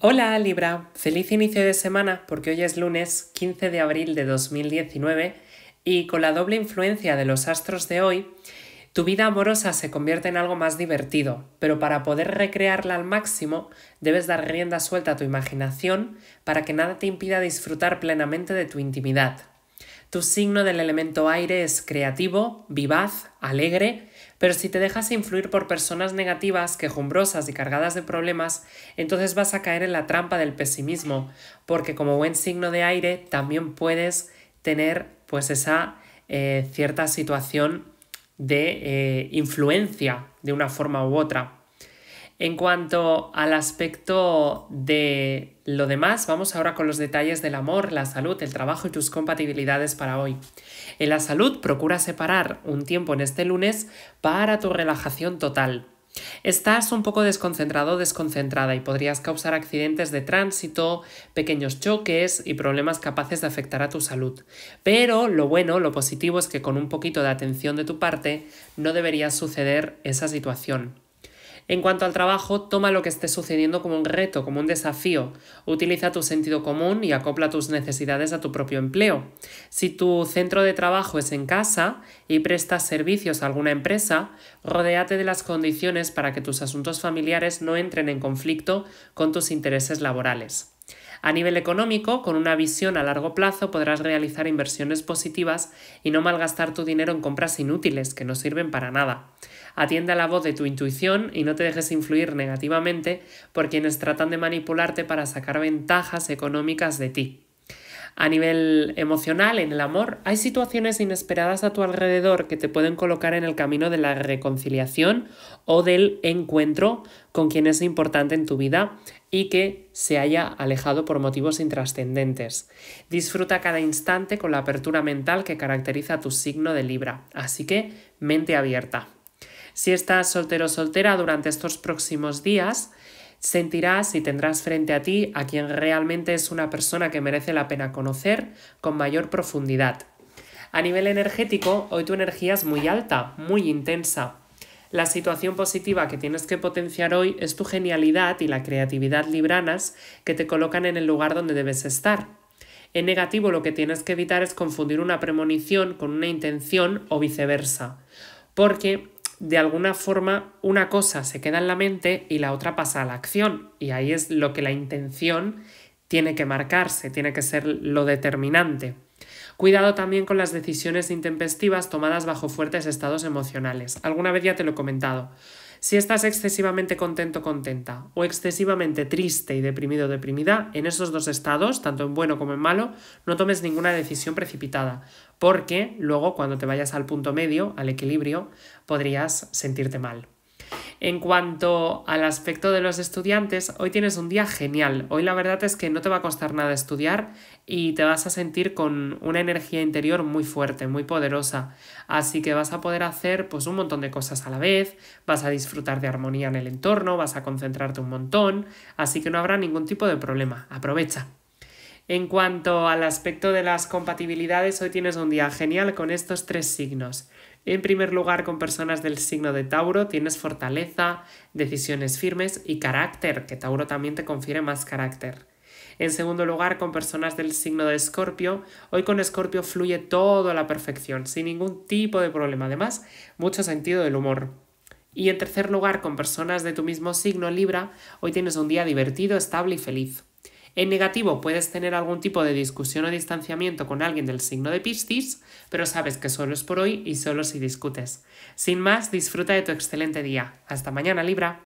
Hola Libra, feliz inicio de semana porque hoy es lunes 15 de abril de 2019 y con la doble influencia de los astros de hoy, tu vida amorosa se convierte en algo más divertido, pero para poder recrearla al máximo debes dar rienda suelta a tu imaginación para que nada te impida disfrutar plenamente de tu intimidad. Tu signo del elemento aire es creativo, vivaz, alegre, pero si te dejas influir por personas negativas, quejumbrosas y cargadas de problemas, entonces vas a caer en la trampa del pesimismo, porque como buen signo de aire también puedes tener pues esa eh, cierta situación de eh, influencia de una forma u otra. En cuanto al aspecto de lo demás, vamos ahora con los detalles del amor, la salud, el trabajo y tus compatibilidades para hoy. En la salud, procura separar un tiempo en este lunes para tu relajación total. Estás un poco desconcentrado o desconcentrada y podrías causar accidentes de tránsito, pequeños choques y problemas capaces de afectar a tu salud. Pero lo bueno, lo positivo es que con un poquito de atención de tu parte no debería suceder esa situación. En cuanto al trabajo, toma lo que esté sucediendo como un reto, como un desafío. Utiliza tu sentido común y acopla tus necesidades a tu propio empleo. Si tu centro de trabajo es en casa y prestas servicios a alguna empresa, rodéate de las condiciones para que tus asuntos familiares no entren en conflicto con tus intereses laborales. A nivel económico, con una visión a largo plazo podrás realizar inversiones positivas y no malgastar tu dinero en compras inútiles que no sirven para nada. Atiende a la voz de tu intuición y no te dejes influir negativamente por quienes tratan de manipularte para sacar ventajas económicas de ti. A nivel emocional, en el amor, hay situaciones inesperadas a tu alrededor que te pueden colocar en el camino de la reconciliación o del encuentro con quien es importante en tu vida y que se haya alejado por motivos intrascendentes. Disfruta cada instante con la apertura mental que caracteriza a tu signo de Libra, así que mente abierta. Si estás soltero o soltera durante estos próximos días, Sentirás y tendrás frente a ti a quien realmente es una persona que merece la pena conocer con mayor profundidad. A nivel energético, hoy tu energía es muy alta, muy intensa. La situación positiva que tienes que potenciar hoy es tu genialidad y la creatividad libranas que te colocan en el lugar donde debes estar. En negativo lo que tienes que evitar es confundir una premonición con una intención o viceversa, porque de alguna forma una cosa se queda en la mente y la otra pasa a la acción. Y ahí es lo que la intención tiene que marcarse, tiene que ser lo determinante. Cuidado también con las decisiones intempestivas tomadas bajo fuertes estados emocionales. Alguna vez ya te lo he comentado. Si estás excesivamente contento, contenta, o excesivamente triste y deprimido, deprimida, en esos dos estados, tanto en bueno como en malo, no tomes ninguna decisión precipitada, porque luego cuando te vayas al punto medio, al equilibrio, podrías sentirte mal. En cuanto al aspecto de los estudiantes, hoy tienes un día genial. Hoy la verdad es que no te va a costar nada estudiar y te vas a sentir con una energía interior muy fuerte, muy poderosa. Así que vas a poder hacer pues un montón de cosas a la vez, vas a disfrutar de armonía en el entorno, vas a concentrarte un montón, así que no habrá ningún tipo de problema. Aprovecha. En cuanto al aspecto de las compatibilidades, hoy tienes un día genial con estos tres signos. En primer lugar, con personas del signo de Tauro tienes fortaleza, decisiones firmes y carácter, que Tauro también te confiere más carácter. En segundo lugar, con personas del signo de Escorpio, hoy con Escorpio fluye todo a la perfección, sin ningún tipo de problema. Además, mucho sentido del humor. Y en tercer lugar, con personas de tu mismo signo Libra, hoy tienes un día divertido, estable y feliz. En negativo puedes tener algún tipo de discusión o distanciamiento con alguien del signo de Piscis, pero sabes que solo es por hoy y solo si discutes. Sin más, disfruta de tu excelente día. Hasta mañana, Libra.